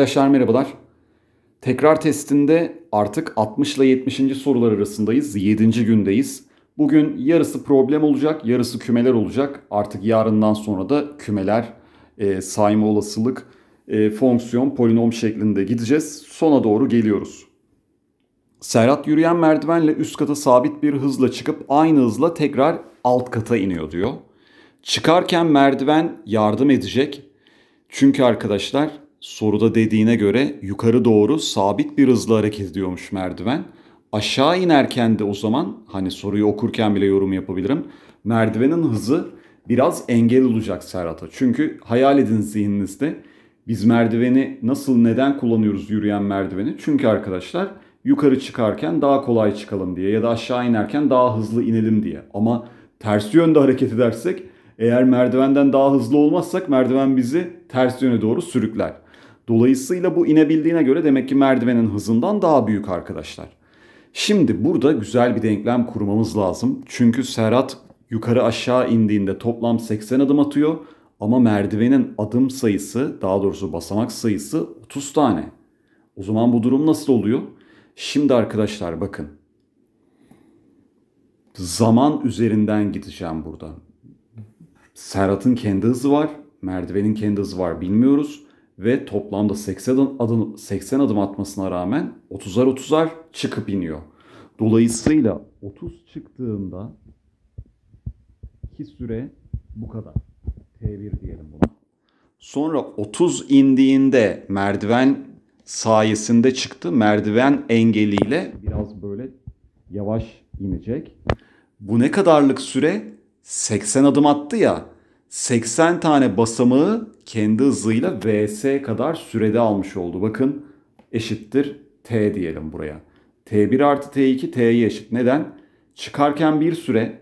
Arkadaşlar merhabalar. Tekrar testinde artık 60 ile 70. sorular arasındayız. 7. gündeyiz. Bugün yarısı problem olacak, yarısı kümeler olacak. Artık yarından sonra da kümeler, e, sayma olasılık, e, fonksiyon, polinom şeklinde gideceğiz. Sona doğru geliyoruz. Serhat yürüyen merdivenle üst kata sabit bir hızla çıkıp aynı hızla tekrar alt kata iniyor diyor. Çıkarken merdiven yardım edecek. Çünkü arkadaşlar Soruda dediğine göre yukarı doğru sabit bir hızla hareket ediyormuş merdiven. Aşağı inerken de o zaman hani soruyu okurken bile yorum yapabilirim. Merdivenin hızı biraz engel olacak Serhat'a. Çünkü hayal edin zihninizde biz merdiveni nasıl neden kullanıyoruz yürüyen merdiveni? Çünkü arkadaşlar yukarı çıkarken daha kolay çıkalım diye ya da aşağı inerken daha hızlı inelim diye. Ama ters yönde hareket edersek eğer merdivenden daha hızlı olmazsak merdiven bizi ters yöne doğru sürükler. Dolayısıyla bu inebildiğine göre demek ki merdivenin hızından daha büyük arkadaşlar. Şimdi burada güzel bir denklem kurmamız lazım. Çünkü Serhat yukarı aşağı indiğinde toplam 80 adım atıyor. Ama merdivenin adım sayısı daha doğrusu basamak sayısı 30 tane. O zaman bu durum nasıl oluyor? Şimdi arkadaşlar bakın. Zaman üzerinden gideceğim burada. Serhat'ın kendi hızı var. Merdivenin kendi hızı var bilmiyoruz ve toplamda 80 adım, 80 adım atmasına rağmen 30'ar 30'ar çıkıp iniyor. Dolayısıyla 30 çıktığında ki süre bu kadar. T1 diyelim buna. Sonra 30 indiğinde merdiven sayesinde çıktı. Merdiven engeliyle biraz böyle yavaş inecek. Bu ne kadarlık süre? 80 adım attı ya. 80 tane basamağı kendi hızıyla vs kadar sürede almış oldu. Bakın eşittir t diyelim buraya. t1 artı t2 t'ye eşit. Neden? Çıkarken bir süre,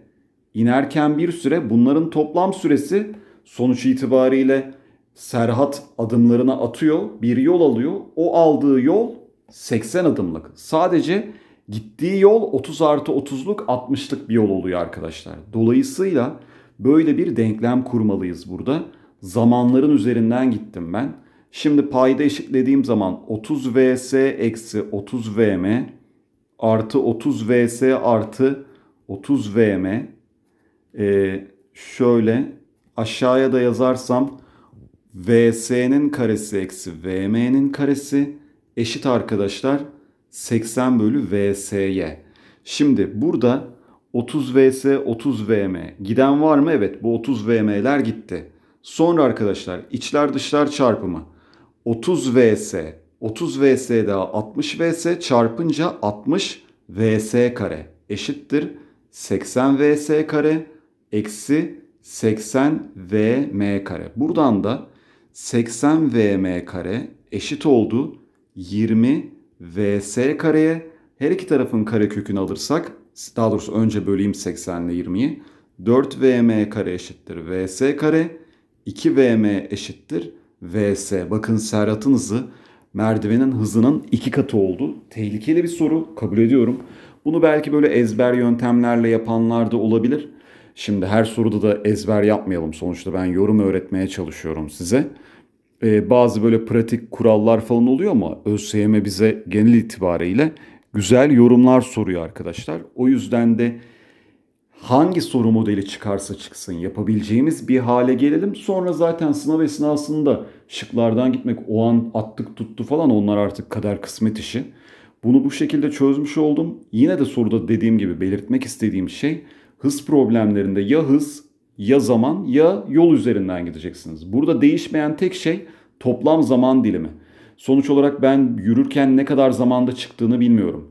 inerken bir süre bunların toplam süresi sonuç itibariyle Serhat adımlarına atıyor, bir yol alıyor. O aldığı yol 80 adımlık. Sadece gittiği yol 30 artı 30'luk 60'lık bir yol oluyor arkadaşlar. Dolayısıyla böyle bir denklem kurmalıyız burada zamanların üzerinden gittim ben. Şimdi payda eşitlediğim zaman 30 vs eksi 30 vm artı 30 vs artı 30 vm ee, şöyle aşağıya da yazarsam vs'nin karesi eksi vm'nin karesi eşit arkadaşlar 80 bölü vs'ye. Şimdi burada 30 vs 30 vm giden var mı? Evet bu 30 vm'ler gitti. Sonra arkadaşlar içler dışlar çarpımı 30 vs 30 vs daha 60 vs çarpınca 60 vs kare eşittir 80 vs kare eksi 80 vm kare. Buradan da 80 vm kare eşit oldu 20 vs kareye. Her iki tarafın kare kökünü alırsak daha doğrusu önce böleyim 80 ile 20'yi. 4 vm kare eşittir vs kare 2vm eşittir vs. Bakın Serhat'ın hızı merdivenin hızının iki katı oldu. Tehlikeli bir soru kabul ediyorum. Bunu belki böyle ezber yöntemlerle yapanlar da olabilir. Şimdi her soruda da ezber yapmayalım. Sonuçta ben yorum öğretmeye çalışıyorum size. Ee, bazı böyle pratik kurallar falan oluyor ama ÖSYM bize genel itibariyle güzel yorumlar soruyor arkadaşlar. O yüzden de hangi soru modeli çıkarsa çıksın yapabileceğimiz bir hale gelelim. Sonra zaten sınav esnasında şıklardan gitmek o an attık tuttu falan onlar artık kader kısmet işi. Bunu bu şekilde çözmüş oldum. Yine de soruda dediğim gibi belirtmek istediğim şey hız problemlerinde ya hız ya zaman ya yol üzerinden gideceksiniz. Burada değişmeyen tek şey toplam zaman dilimi. Sonuç olarak ben yürürken ne kadar zamanda çıktığını bilmiyorum.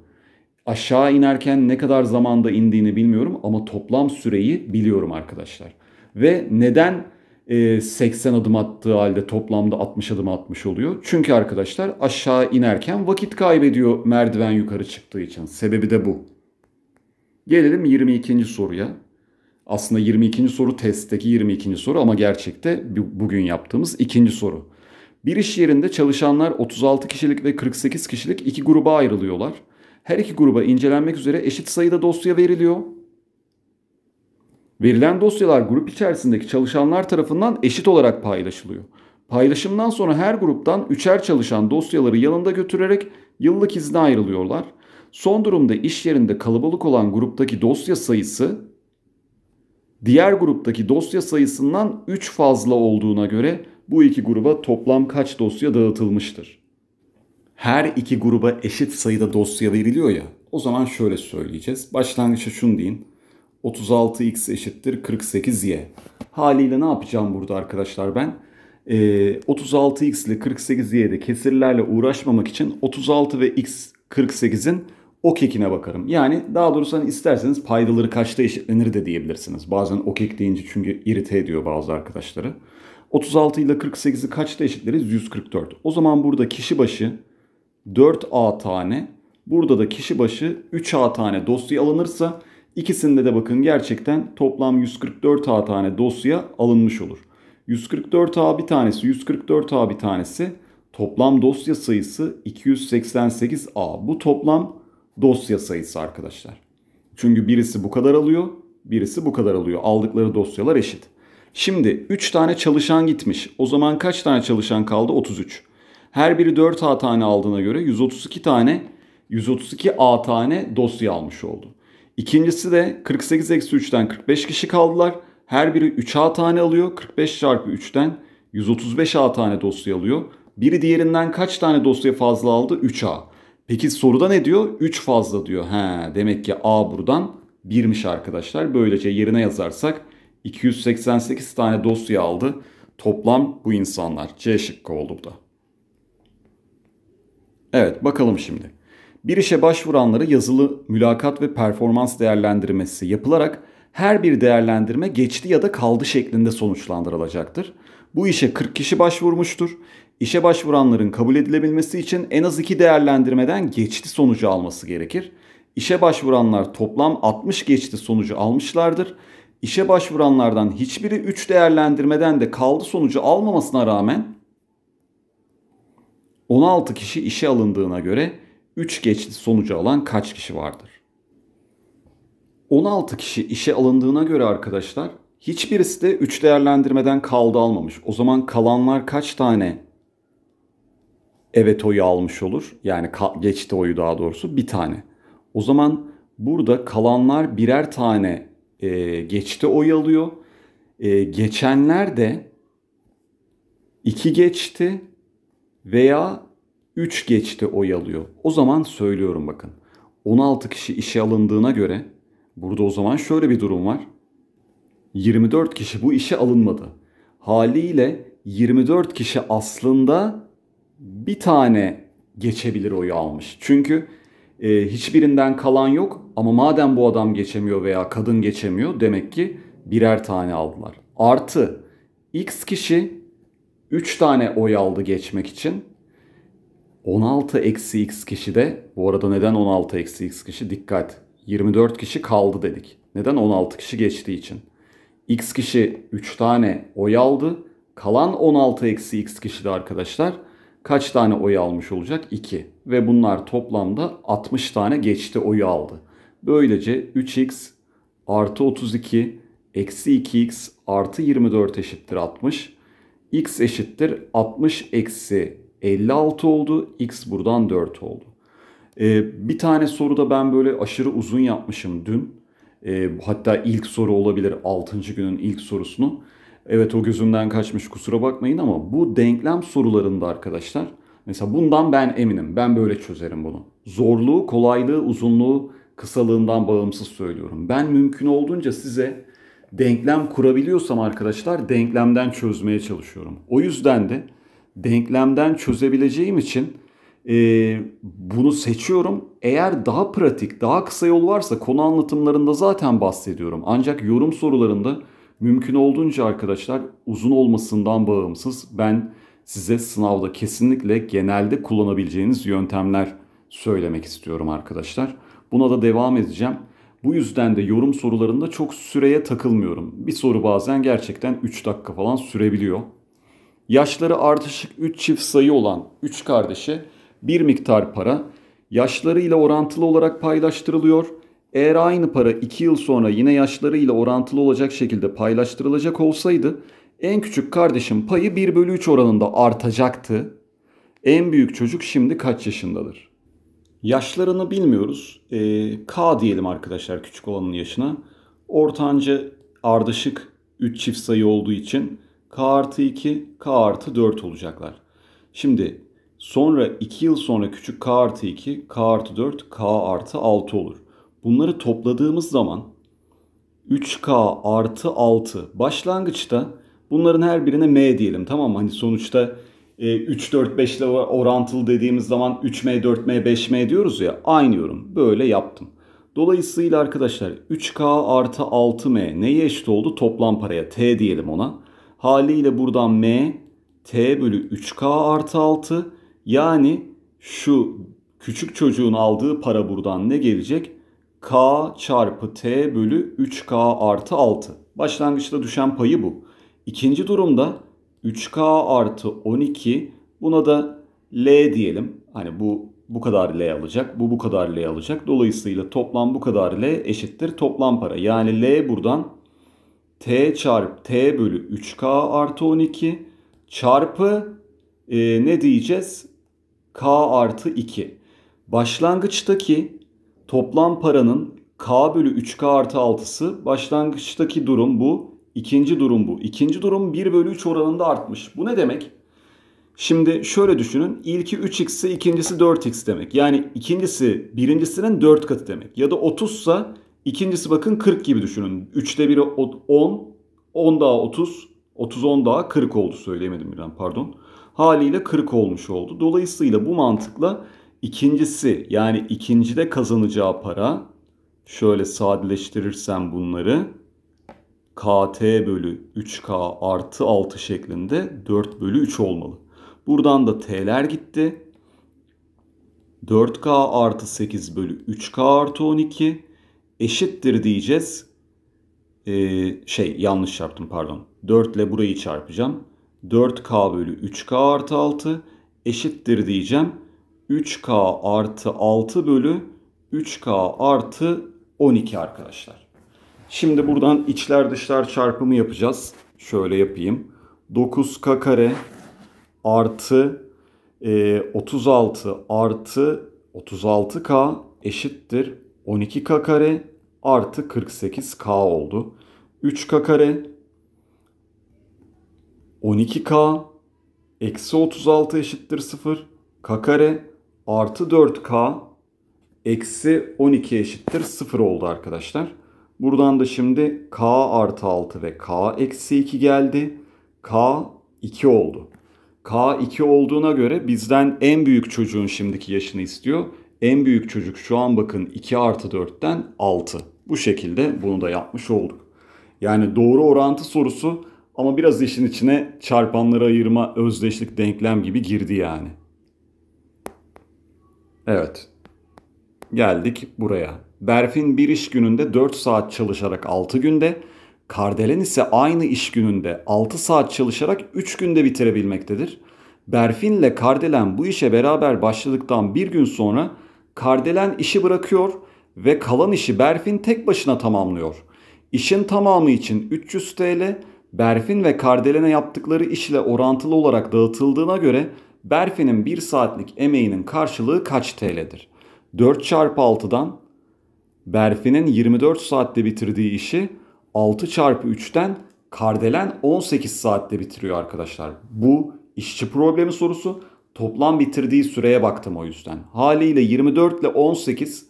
Aşağı inerken ne kadar zamanda indiğini bilmiyorum ama toplam süreyi biliyorum arkadaşlar. Ve neden 80 e, adım attığı halde toplamda 60 adım atmış oluyor? Çünkü arkadaşlar aşağı inerken vakit kaybediyor merdiven yukarı çıktığı için. Sebebi de bu. Gelelim 22. soruya. Aslında 22. soru testteki 22. soru ama gerçekte bugün yaptığımız ikinci soru. Bir iş yerinde çalışanlar 36 kişilik ve 48 kişilik iki gruba ayrılıyorlar her iki gruba incelenmek üzere eşit sayıda dosya veriliyor. Verilen dosyalar grup içerisindeki çalışanlar tarafından eşit olarak paylaşılıyor. Paylaşımdan sonra her gruptan üçer çalışan dosyaları yanında götürerek yıllık izne ayrılıyorlar. Son durumda iş yerinde kalabalık olan gruptaki dosya sayısı diğer gruptaki dosya sayısından 3 fazla olduğuna göre bu iki gruba toplam kaç dosya dağıtılmıştır? her iki gruba eşit sayıda dosya veriliyor ya. O zaman şöyle söyleyeceğiz. Başlangıçta şunu deyin. 36x eşittir 48y. Haliyle ne yapacağım burada arkadaşlar ben? Ee, 36x ile 48y'de kesirlerle uğraşmamak için 36 ve x 48'in o kekine bakarım. Yani daha doğrusu hani isterseniz paydaları kaçta eşitlenir de diyebilirsiniz. Bazen o kek deyince çünkü irite ediyor bazı arkadaşları. 36 ile 48'i kaçta eşitleriz? 144. O zaman burada kişi başı 4A tane. Burada da kişi başı 3A tane dosya alınırsa ikisinde de bakın gerçekten toplam 144A tane dosya alınmış olur. 144A bir tanesi, 144A bir tanesi. Toplam dosya sayısı 288A. Bu toplam dosya sayısı arkadaşlar. Çünkü birisi bu kadar alıyor, birisi bu kadar alıyor. Aldıkları dosyalar eşit. Şimdi 3 tane çalışan gitmiş. O zaman kaç tane çalışan kaldı? 33. Her biri 4 A tane aldığına göre 132 tane 132 A tane dosya almış oldu. İkincisi de 48 eksi 3'ten 45 kişi kaldılar. Her biri 3 A tane alıyor. 45 çarpı 3'ten 135 A tane dosya alıyor. Biri diğerinden kaç tane dosya fazla aldı? 3 A. Peki soruda ne diyor? 3 fazla diyor. He, demek ki A buradan 1'miş arkadaşlar. Böylece yerine yazarsak 288 tane dosya aldı. Toplam bu insanlar. C şıkkı oldu bu da. Evet bakalım şimdi. Bir işe başvuranları yazılı mülakat ve performans değerlendirmesi yapılarak her bir değerlendirme geçti ya da kaldı şeklinde sonuçlandırılacaktır. Bu işe 40 kişi başvurmuştur. İşe başvuranların kabul edilebilmesi için en az 2 değerlendirmeden geçti sonucu alması gerekir. İşe başvuranlar toplam 60 geçti sonucu almışlardır. İşe başvuranlardan hiçbiri 3 değerlendirmeden de kaldı sonucu almamasına rağmen 16 kişi işe alındığına göre 3 geçti sonucu alan kaç kişi vardır? 16 kişi işe alındığına göre arkadaşlar hiçbirisi de 3 değerlendirmeden kaldı almamış. O zaman kalanlar kaç tane evet oyu almış olur? Yani geçti oyu daha doğrusu bir tane. O zaman burada kalanlar birer tane e, geçti oy alıyor. E, geçenler de 2 geçti veya 3 geçti oyalıyor. O zaman söylüyorum bakın. 16 kişi işe alındığına göre burada o zaman şöyle bir durum var. 24 kişi bu işe alınmadı. Haliyle 24 kişi aslında bir tane geçebilir oyu almış. Çünkü e, hiçbirinden kalan yok ama madem bu adam geçemiyor veya kadın geçemiyor demek ki birer tane aldılar. Artı x kişi 3 tane oy aldı geçmek için 16 eksi x kişi de bu arada neden 16 eksi x kişi dikkat 24 kişi kaldı dedik. Neden 16 kişi geçtiği için. X kişi 3 tane oy aldı. Kalan 16 eksi x kişi de arkadaşlar kaç tane oy almış olacak? 2. Ve bunlar toplamda 60 tane geçti oyu aldı. Böylece 3x artı 32 eksi 2x artı 24 eşittir 60. x eşittir 60 eksi 56 oldu. X buradan 4 oldu. Ee, bir tane soruda ben böyle aşırı uzun yapmışım dün. Ee, hatta ilk soru olabilir 6. günün ilk sorusunu. Evet o gözümden kaçmış kusura bakmayın ama bu denklem sorularında arkadaşlar. Mesela bundan ben eminim. Ben böyle çözerim bunu. Zorluğu, kolaylığı, uzunluğu kısalığından bağımsız söylüyorum. Ben mümkün olduğunca size denklem kurabiliyorsam arkadaşlar denklemden çözmeye çalışıyorum. O yüzden de denklemden çözebileceğim için e, bunu seçiyorum. Eğer daha pratik, daha kısa yol varsa konu anlatımlarında zaten bahsediyorum. Ancak yorum sorularında mümkün olduğunca arkadaşlar uzun olmasından bağımsız ben size sınavda kesinlikle genelde kullanabileceğiniz yöntemler söylemek istiyorum arkadaşlar. Buna da devam edeceğim. Bu yüzden de yorum sorularında çok süreye takılmıyorum. Bir soru bazen gerçekten 3 dakika falan sürebiliyor. Yaşları artışık 3 çift sayı olan 3 kardeşe bir miktar para yaşlarıyla orantılı olarak paylaştırılıyor. Eğer aynı para 2 yıl sonra yine yaşlarıyla orantılı olacak şekilde paylaştırılacak olsaydı en küçük kardeşin payı 1 bölü 3 oranında artacaktı. En büyük çocuk şimdi kaç yaşındadır? Yaşlarını bilmiyoruz. Ee, K diyelim arkadaşlar küçük olanın yaşına. Ortanca ardışık 3 çift sayı olduğu için K artı 2, K artı 4 olacaklar. Şimdi sonra 2 yıl sonra küçük K artı 2, K artı 4, K artı 6 olur. Bunları topladığımız zaman 3K artı 6 başlangıçta bunların her birine M diyelim tamam mı? Hani sonuçta 3, 4, 5 ile orantılı dediğimiz zaman 3M, 4M, 5M diyoruz ya. Aynı yorum. Böyle yaptım. Dolayısıyla arkadaşlar 3K artı 6M neye eşit oldu? Toplam paraya T diyelim ona. Haliyle buradan m t bölü 3k artı 6 yani şu küçük çocuğun aldığı para buradan ne gelecek? k çarpı t bölü 3k artı 6. Başlangıçta düşen payı bu. İkinci durumda 3k artı 12 buna da l diyelim. Hani bu bu kadar L alacak, bu bu kadar L alacak. Dolayısıyla toplam bu kadar L eşittir toplam para. Yani L buradan t çarpı t bölü 3k artı 12 çarpı e, ne diyeceğiz? k artı 2. Başlangıçtaki toplam paranın k bölü 3k artı 6'sı başlangıçtaki durum bu. İkinci durum bu. İkinci durum 1 bölü 3 oranında artmış. Bu ne demek? Şimdi şöyle düşünün. İlki 3x ikincisi 4x demek. Yani ikincisi birincisinin 4 katı demek. Ya da 30 ise İkincisi bakın 40 gibi düşünün. 3'te 1'i 10, 10 daha 30, 30 10 daha 40 oldu söyleyemedim birden pardon. Haliyle 40 olmuş oldu. Dolayısıyla bu mantıkla ikincisi yani ikincide kazanacağı para şöyle sadeleştirirsem bunları KT bölü 3K artı 6 şeklinde 4 bölü 3 olmalı. Buradan da T'ler gitti. 4K artı 8 bölü 3K artı 12 eşittir diyeceğiz. Ee, şey yanlış yaptım pardon. 4 ile burayı çarpacağım. 4K bölü 3K artı 6 eşittir diyeceğim. 3K artı 6 bölü 3K artı 12 arkadaşlar. Şimdi buradan içler dışlar çarpımı yapacağız. Şöyle yapayım. 9K kare artı e, 36 artı 36K eşittir 12k kare artı 48k oldu. 3k kare 12k eksi 36 eşittir 0. k kare artı 4k eksi 12 eşittir 0 oldu arkadaşlar. Buradan da şimdi k artı 6 ve k eksi 2 geldi. k 2 oldu. K 2 olduğuna göre bizden en büyük çocuğun şimdiki yaşını istiyor. En büyük çocuk şu an bakın 2 artı 4'ten 6. Bu şekilde bunu da yapmış olduk. Yani doğru orantı sorusu ama biraz işin içine çarpanları ayırma, özdeşlik, denklem gibi girdi yani. Evet. Geldik buraya. Berfin bir iş gününde 4 saat çalışarak 6 günde, Kardelen ise aynı iş gününde 6 saat çalışarak 3 günde bitirebilmektedir. Berfin ile Kardelen bu işe beraber başladıktan bir gün sonra Kardelen işi bırakıyor ve kalan işi Berfin tek başına tamamlıyor. İşin tamamı için 300 TL, Berfin ve Kardelen'e yaptıkları işle orantılı olarak dağıtıldığına göre Berfin'in 1 saatlik emeğinin karşılığı kaç TL'dir? 4 çarpı 6'dan Berfin'in 24 saatte bitirdiği işi 6 çarpı 3'ten Kardelen 18 saatte bitiriyor arkadaşlar. Bu işçi problemi sorusu Toplam bitirdiği süreye baktım o yüzden. Haliyle 24 ile 18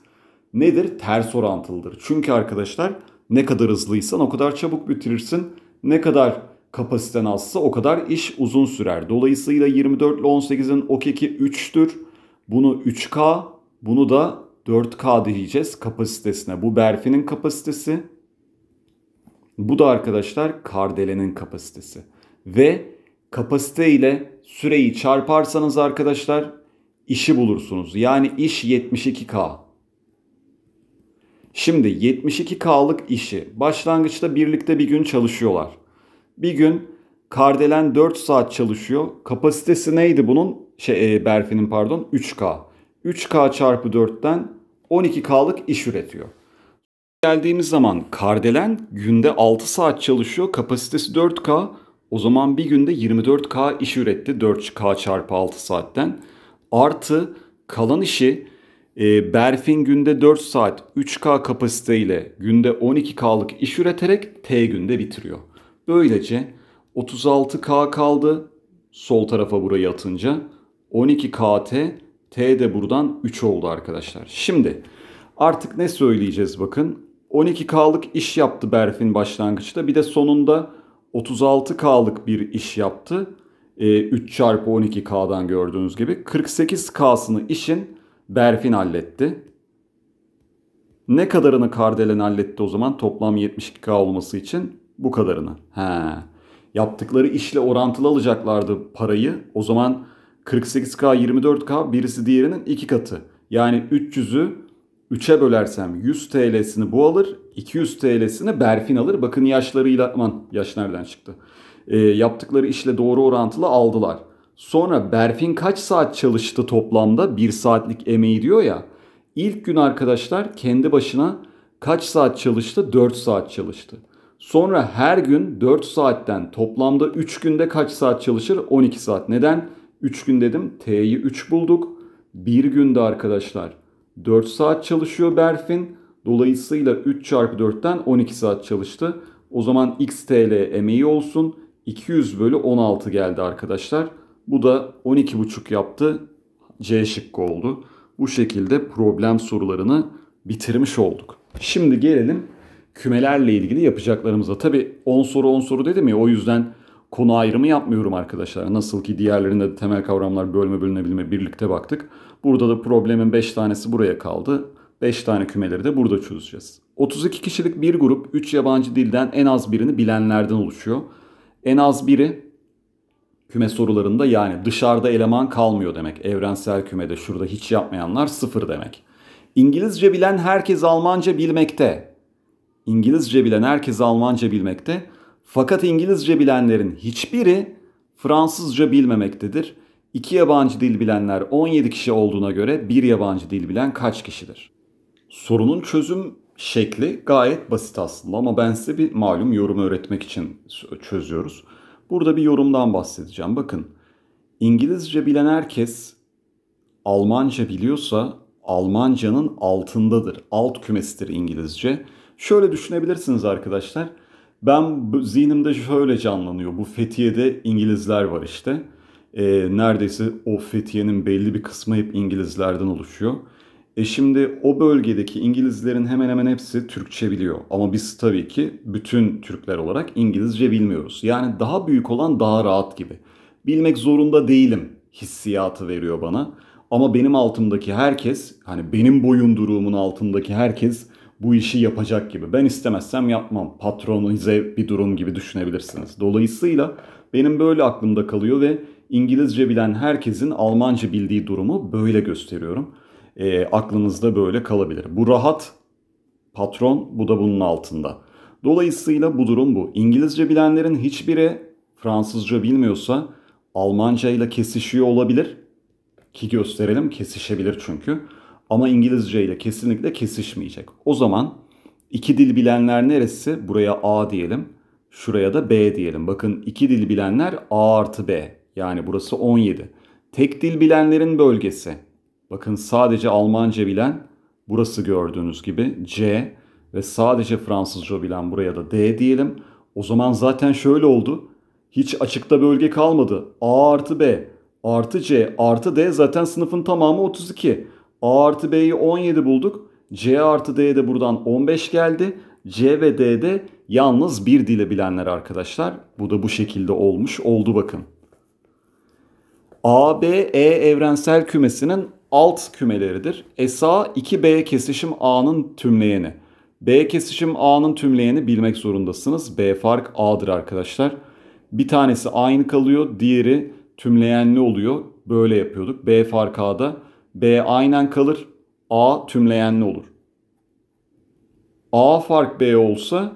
nedir? Ters orantılıdır. Çünkü arkadaşlar ne kadar hızlıysan o kadar çabuk bitirirsin. Ne kadar kapasiten azsa o kadar iş uzun sürer. Dolayısıyla 24 ile 18'in ok 3'tür. Bunu 3K, bunu da 4K diyeceğiz kapasitesine. Bu Berfi'nin kapasitesi. Bu da arkadaşlar Kardelen'in kapasitesi. Ve kapasite ile süreyi çarparsanız arkadaşlar işi bulursunuz. Yani iş 72K. Şimdi 72K'lık işi başlangıçta birlikte bir gün çalışıyorlar. Bir gün Kardelen 4 saat çalışıyor. Kapasitesi neydi bunun? Şey e, Berfin'in pardon 3K. 3K çarpı 4'ten 12K'lık iş üretiyor. Geldiğimiz zaman Kardelen günde 6 saat çalışıyor. Kapasitesi 4K. O zaman bir günde 24K iş üretti 4K çarpı 6 saatten. Artı kalan işi e, Berfin günde 4 saat 3K kapasiteyle günde 12K'lık iş üreterek T günde bitiriyor. Böylece 36K kaldı sol tarafa burayı atınca 12KT T de buradan 3 oldu arkadaşlar. Şimdi artık ne söyleyeceğiz bakın. 12K'lık iş yaptı Berfin başlangıçta. Bir de sonunda 36K'lık bir iş yaptı. E, 3 çarpı 12K'dan gördüğünüz gibi. 48K'sını işin Berfin halletti. Ne kadarını Kardelen halletti o zaman? Toplam 72K olması için bu kadarını. He. Yaptıkları işle orantılı alacaklardı parayı. O zaman 48K 24K birisi diğerinin iki katı. Yani 300'ü 3'e bölersem 100 TL'sini bu alır, 200 TL'sini Berfin alır. Bakın yaşlarıyla, aman yaş nereden çıktı? E, yaptıkları işle doğru orantılı aldılar. Sonra Berfin kaç saat çalıştı toplamda? bir saatlik emeği diyor ya. İlk gün arkadaşlar kendi başına kaç saat çalıştı? 4 saat çalıştı. Sonra her gün 4 saatten toplamda 3 günde kaç saat çalışır? 12 saat. Neden? 3 gün dedim. T'yi 3 bulduk. Bir günde arkadaşlar 4 saat çalışıyor Berfin. Dolayısıyla 3 çarpı 4'ten 12 saat çalıştı. O zaman x TL emeği olsun. 200 bölü 16 geldi arkadaşlar. Bu da 12,5 yaptı. C şıkkı oldu. Bu şekilde problem sorularını bitirmiş olduk. Şimdi gelelim kümelerle ilgili yapacaklarımıza. Tabi 10 soru 10 soru dedim ya o yüzden konu ayrımı yapmıyorum arkadaşlar. Nasıl ki diğerlerinde de temel kavramlar bölme bölünebilme birlikte baktık. Burada da problemin 5 tanesi buraya kaldı. 5 tane kümeleri de burada çözeceğiz. 32 kişilik bir grup 3 yabancı dilden en az birini bilenlerden oluşuyor. En az biri küme sorularında yani dışarıda eleman kalmıyor demek. Evrensel kümede şurada hiç yapmayanlar sıfır demek. İngilizce bilen herkes Almanca bilmekte. İngilizce bilen herkes Almanca bilmekte. Fakat İngilizce bilenlerin hiçbiri Fransızca bilmemektedir. 2 yabancı dil bilenler 17 kişi olduğuna göre 1 yabancı dil bilen kaç kişidir? Sorunun çözüm şekli gayet basit aslında ama ben size bir malum yorum öğretmek için çözüyoruz. Burada bir yorumdan bahsedeceğim. Bakın İngilizce bilen herkes Almanca biliyorsa Almanca'nın altındadır. Alt kümesidir İngilizce. Şöyle düşünebilirsiniz arkadaşlar. Ben zihnimde şöyle canlanıyor. Bu Fethiye'de İngilizler var işte e, neredeyse o Fethiye'nin belli bir kısmı hep İngilizlerden oluşuyor. E şimdi o bölgedeki İngilizlerin hemen hemen hepsi Türkçe biliyor. Ama biz tabii ki bütün Türkler olarak İngilizce bilmiyoruz. Yani daha büyük olan daha rahat gibi. Bilmek zorunda değilim hissiyatı veriyor bana. Ama benim altımdaki herkes, hani benim boyun boyunduruğumun altındaki herkes bu işi yapacak gibi. Ben istemezsem yapmam. Patronize bir durum gibi düşünebilirsiniz. Dolayısıyla benim böyle aklımda kalıyor ve İngilizce bilen herkesin Almanca bildiği durumu böyle gösteriyorum. E, aklınızda böyle kalabilir. Bu rahat patron, bu da bunun altında. Dolayısıyla bu durum bu. İngilizce bilenlerin hiçbiri Fransızca bilmiyorsa Almanca ile kesişiyor olabilir. Ki gösterelim kesişebilir çünkü. Ama İngilizce ile kesinlikle kesişmeyecek. O zaman iki dil bilenler neresi? Buraya A diyelim. Şuraya da B diyelim. Bakın iki dil bilenler A artı B. Yani burası 17. Tek dil bilenlerin bölgesi. Bakın sadece Almanca bilen burası gördüğünüz gibi C ve sadece Fransızca bilen buraya da D diyelim. O zaman zaten şöyle oldu. Hiç açıkta bölge kalmadı. A artı B artı C artı D zaten sınıfın tamamı 32. A artı B'yi 17 bulduk. C artı D'ye de buradan 15 geldi. C ve D'de yalnız bir dile bilenler arkadaşlar. Bu da bu şekilde olmuş oldu bakın. A, B, E evrensel kümesinin alt kümeleridir. SA 2B kesişim A'nın tümleyeni. B kesişim A'nın tümleyeni bilmek zorundasınız. B fark A'dır arkadaşlar. Bir tanesi aynı kalıyor, diğeri tümleyenli oluyor. Böyle yapıyorduk. B fark A'da. B aynen kalır, A tümleyenli olur. A fark B olsa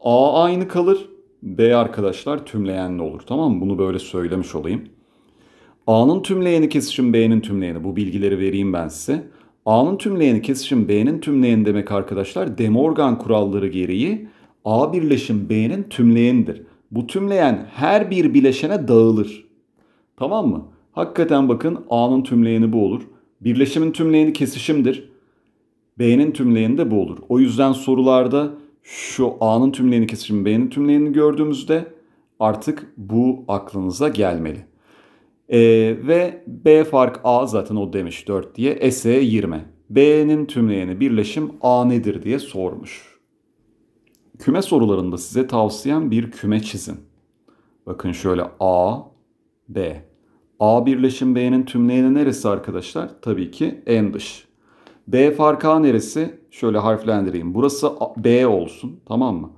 A aynı kalır, B arkadaşlar tümleyenli olur. Tamam mı? Bunu böyle söylemiş olayım. A'nın tümleyeni kesişim B'nin tümleyeni. Bu bilgileri vereyim ben size. A'nın tümleyeni kesişim B'nin tümleyeni demek arkadaşlar De Morgan kuralları gereği A birleşim B'nin tümleyenidir. Bu tümleyen her bir bileşene dağılır. Tamam mı? Hakikaten bakın A'nın tümleyeni bu olur. Birleşimin tümleyeni kesişimdir. B'nin tümleyeni de bu olur. O yüzden sorularda şu A'nın tümleyeni kesişim, B'nin tümleyenini gördüğümüzde artık bu aklınıza gelmeli. E, ve B fark A zaten o demiş 4 diye. S 20. B'nin tümleyeni birleşim A nedir diye sormuş. Küme sorularında size tavsiyem bir küme çizin. Bakın şöyle A, B. A birleşim B'nin tümleyeni neresi arkadaşlar? Tabii ki en dış. B fark A neresi? Şöyle harflendireyim. Burası B olsun tamam mı?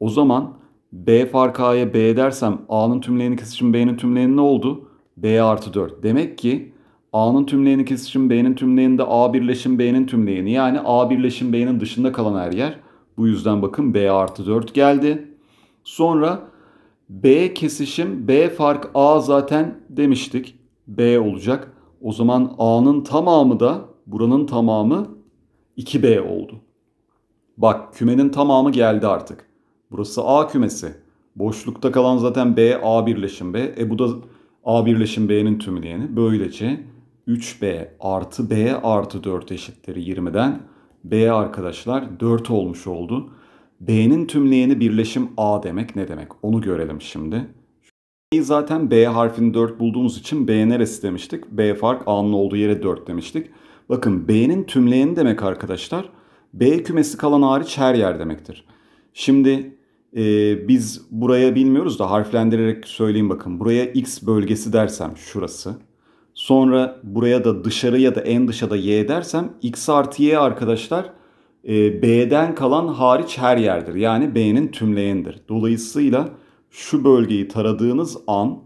O zaman B fark A'ya B dersem A'nın tümleyeni kesişim B'nin tümleyeni ne oldu? B artı 4. Demek ki A'nın tümleyeni kesişim B'nin tümleyinde A birleşim B'nin tümleyeni. Yani A birleşim B'nin dışında kalan her yer. Bu yüzden bakın B artı 4 geldi. Sonra B kesişim B fark A zaten demiştik. B olacak. O zaman A'nın tamamı da buranın tamamı 2B oldu. Bak kümenin tamamı geldi artık. Burası A kümesi. Boşlukta kalan zaten B A birleşim B. E bu da A birleşim B'nin tümleyeni, Böylece 3B artı B artı 4 eşittir 20'den. B arkadaşlar 4 olmuş oldu. B'nin tümleyeni birleşim A demek ne demek? Onu görelim şimdi. Zaten B harfini 4 bulduğumuz için B neresi demiştik? B fark A'nın olduğu yere 4 demiştik. Bakın B'nin tümleyeni demek arkadaşlar. B kümesi kalan hariç her yer demektir. Şimdi e, biz buraya bilmiyoruz da harflendirerek söyleyeyim bakın. Buraya X bölgesi dersem şurası. Sonra buraya da dışarı ya da en dışa da Y dersem X artı Y arkadaşlar e, B'den kalan hariç her yerdir. Yani B'nin tümleyendir. Dolayısıyla şu bölgeyi taradığınız an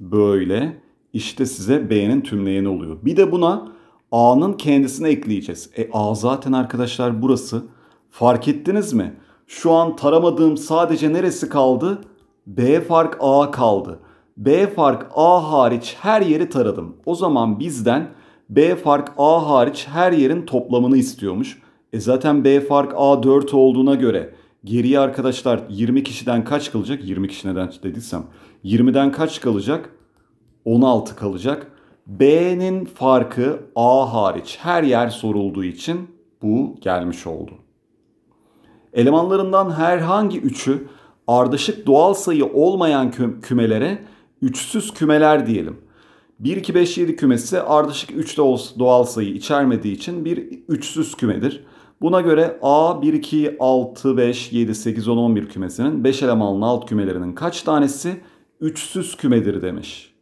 böyle işte size B'nin tümleyeni oluyor. Bir de buna A'nın kendisini ekleyeceğiz. E A zaten arkadaşlar burası. Fark ettiniz mi? Şu an taramadığım sadece neresi kaldı? B fark A kaldı. B fark A hariç her yeri taradım. O zaman bizden B fark A hariç her yerin toplamını istiyormuş. E zaten B fark A 4 olduğuna göre geriye arkadaşlar 20 kişiden kaç kalacak? 20 kişi neden dediysem. 20'den kaç kalacak? 16 kalacak. B'nin farkı A hariç her yer sorulduğu için bu gelmiş oldu. Elemanlarından herhangi üçü ardışık doğal sayı olmayan kümelere üçsüz kümeler diyelim. 1, 2, 5, 7 kümesi ardışık 3 doğal sayı içermediği için bir üçsüz kümedir. Buna göre A, 1, 2, 6, 5, 7, 8, 10, 11 kümesinin 5 elemanlı alt kümelerinin kaç tanesi üçsüz kümedir demiş.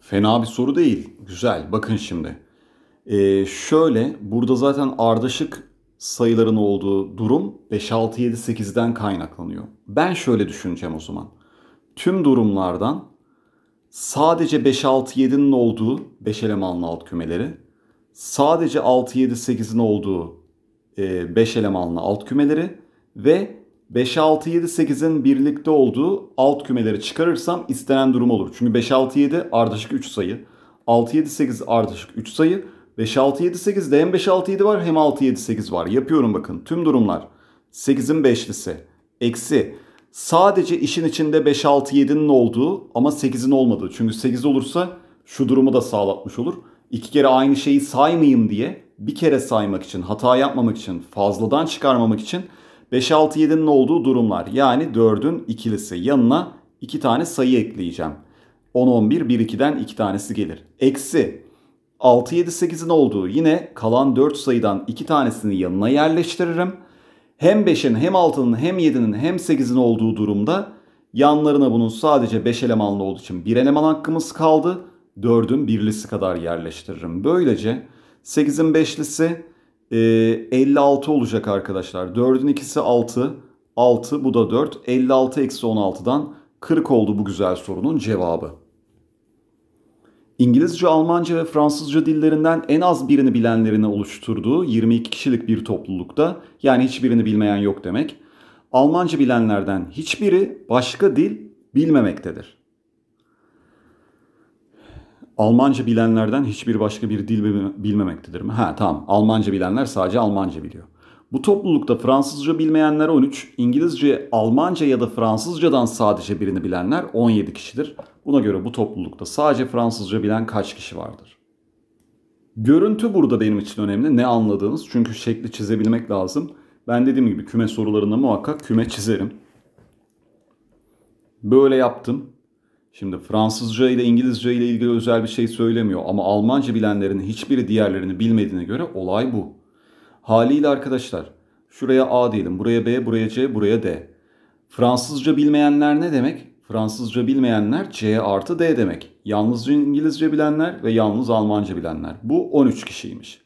Fena bir soru değil. Güzel. Bakın şimdi. Ee, şöyle burada zaten ardışık sayıların olduğu durum 5, 6, 7, 8'den kaynaklanıyor. Ben şöyle düşüneceğim o zaman. Tüm durumlardan sadece 5, 6, 7'nin olduğu 5 elemanlı alt kümeleri, sadece 6, 7, 8'in olduğu 5 e, elemanlı alt kümeleri ve 5, 6, 7, 8'in birlikte olduğu alt kümeleri çıkarırsam istenen durum olur. Çünkü 5, 6, 7 ardışık 3 sayı. 6, 7, 8 ardışık 3 sayı. 5-6-7-8 de hem 5-6-7 var hem 6-7-8 var. Yapıyorum bakın tüm durumlar. 8'in 5'lisi. Eksi. Sadece işin içinde 5-6-7'nin olduğu ama 8'in olmadığı. Çünkü 8 olursa şu durumu da sağlatmış olur. İki kere aynı şeyi saymayayım diye bir kere saymak için, hata yapmamak için, fazladan çıkarmamak için 5-6-7'nin olduğu durumlar. Yani 4'ün ikilisi. Yanına 2 tane sayı ekleyeceğim. 10-11, 1-2'den 2 tanesi gelir. Eksi 6-7-8'in olduğu yine kalan 4 sayıdan 2 tanesini yanına yerleştiririm. Hem 5'in hem 6'nın hem 7'nin hem 8'in olduğu durumda yanlarına bunun sadece 5 elemanlı olduğu için 1 eleman hakkımız kaldı. 4'ün birlisi kadar yerleştiririm. Böylece 8'in 5'lisi 56 olacak arkadaşlar. 4'ün ikisi 6. 6 bu da 4. 56 eksi 16'dan 40 oldu bu güzel sorunun cevabı. İngilizce, Almanca ve Fransızca dillerinden en az birini bilenlerini oluşturduğu 22 kişilik bir toplulukta yani hiçbirini bilmeyen yok demek. Almanca bilenlerden hiçbiri başka dil bilmemektedir. Almanca bilenlerden hiçbir başka bir dil bilmemektedir mi? Ha tamam. Almanca bilenler sadece Almanca biliyor. Bu toplulukta Fransızca bilmeyenler 13, İngilizce, Almanca ya da Fransızcadan sadece birini bilenler 17 kişidir. Buna göre bu toplulukta sadece Fransızca bilen kaç kişi vardır? Görüntü burada benim için önemli. Ne anladığınız. Çünkü şekli çizebilmek lazım. Ben dediğim gibi küme sorularında muhakkak küme çizerim. Böyle yaptım. Şimdi Fransızca ile İngilizce ile ilgili özel bir şey söylemiyor ama Almanca bilenlerin hiçbiri diğerlerini bilmediğine göre olay bu. Haliyle arkadaşlar şuraya A diyelim, buraya B, buraya C, buraya D. Fransızca bilmeyenler ne demek? Fransızca bilmeyenler C artı D demek. Yalnız İngilizce bilenler ve yalnız Almanca bilenler. Bu 13 kişiymiş.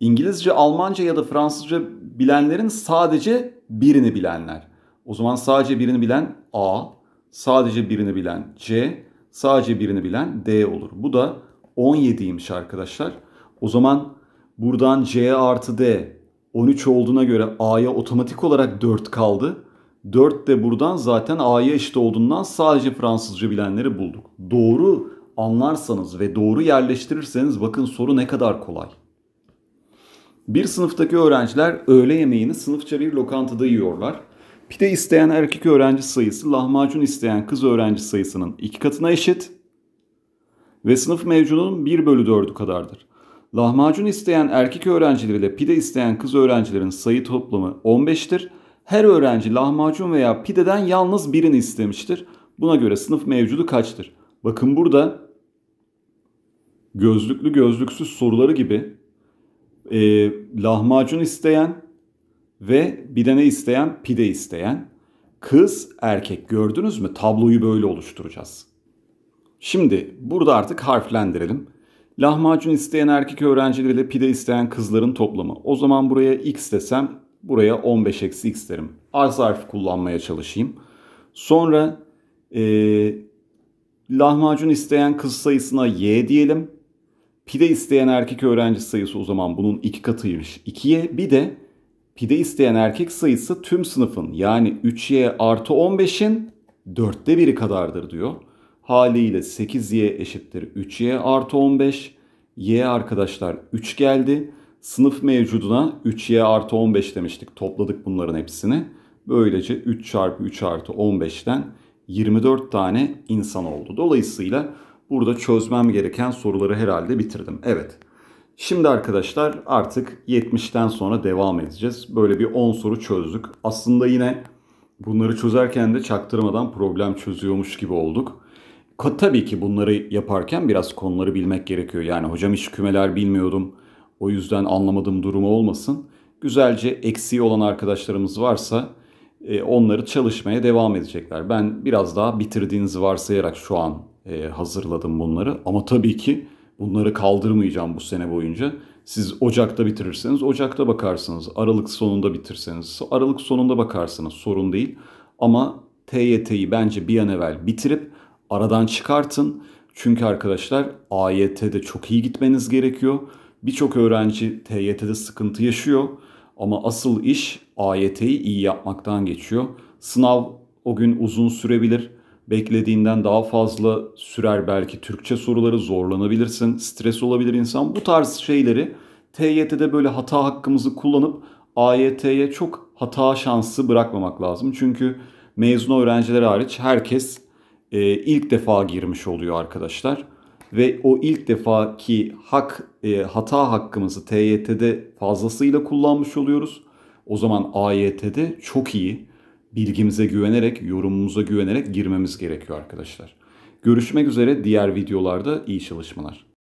İngilizce, Almanca ya da Fransızca bilenlerin sadece birini bilenler. O zaman sadece birini bilen A, sadece birini bilen C, sadece birini bilen D olur. Bu da 17'ymiş arkadaşlar. O zaman buradan C artı D 13 olduğuna göre A'ya otomatik olarak 4 kaldı. 4 de buradan zaten A'ya eşit olduğundan sadece Fransızca bilenleri bulduk. Doğru anlarsanız ve doğru yerleştirirseniz bakın soru ne kadar kolay. Bir sınıftaki öğrenciler öğle yemeğini sınıfça bir lokantada yiyorlar. Pide isteyen erkek öğrenci sayısı lahmacun isteyen kız öğrenci sayısının iki katına eşit ve sınıf mevcudunun 1 bölü 4'ü kadardır. Lahmacun isteyen erkek öğrencileri ile pide isteyen kız öğrencilerin sayı toplamı 15'tir her öğrenci lahmacun veya pideden yalnız birini istemiştir. Buna göre sınıf mevcudu kaçtır? Bakın burada gözlüklü gözlüksüz soruları gibi e, lahmacun isteyen ve bidene isteyen pide isteyen kız erkek gördünüz mü? Tabloyu böyle oluşturacağız. Şimdi burada artık harflendirelim. Lahmacun isteyen erkek ile pide isteyen kızların toplamı. O zaman buraya x desem Buraya 15 eksi x derim. Arz harfi kullanmaya çalışayım. Sonra e, lahmacun isteyen kız sayısına y diyelim. Pide isteyen erkek öğrenci sayısı o zaman bunun iki katıymış. 2y. bir de pide isteyen erkek sayısı tüm sınıfın yani 3y artı 15'in dörtte biri kadardır diyor. Haliyle 8y eşittir 3y artı 15. y arkadaşlar 3 geldi. Sınıf mevcuduna 3y artı 15 demiştik. Topladık bunların hepsini. Böylece 3 çarpı 3 artı 15'ten 24 tane insan oldu. Dolayısıyla burada çözmem gereken soruları herhalde bitirdim. Evet. Şimdi arkadaşlar artık 70'ten sonra devam edeceğiz. Böyle bir 10 soru çözdük. Aslında yine bunları çözerken de çaktırmadan problem çözüyormuş gibi olduk. Tabii ki bunları yaparken biraz konuları bilmek gerekiyor. Yani hocam hiç kümeler bilmiyordum o yüzden anlamadığım durumu olmasın. Güzelce eksiği olan arkadaşlarımız varsa e, onları çalışmaya devam edecekler. Ben biraz daha bitirdiğinizi varsayarak şu an e, hazırladım bunları. Ama tabii ki bunları kaldırmayacağım bu sene boyunca. Siz Ocak'ta bitirirseniz Ocak'ta bakarsınız. Aralık sonunda bitirseniz Aralık sonunda bakarsınız. Sorun değil. Ama TYT'yi bence bir an evvel bitirip aradan çıkartın. Çünkü arkadaşlar AYT'de çok iyi gitmeniz gerekiyor. Birçok öğrenci TYT'de sıkıntı yaşıyor ama asıl iş AYT'yi iyi yapmaktan geçiyor. Sınav o gün uzun sürebilir. Beklediğinden daha fazla sürer belki. Türkçe soruları zorlanabilirsin. Stres olabilir insan. Bu tarz şeyleri TYT'de böyle hata hakkımızı kullanıp AYT'ye çok hata şansı bırakmamak lazım. Çünkü mezun öğrenciler hariç herkes e, ilk defa girmiş oluyor arkadaşlar ve o ilk defaki hak e, hata hakkımızı TYT'de fazlasıyla kullanmış oluyoruz. O zaman AYT'de çok iyi bilgimize güvenerek, yorumumuza güvenerek girmemiz gerekiyor arkadaşlar. Görüşmek üzere diğer videolarda iyi çalışmalar.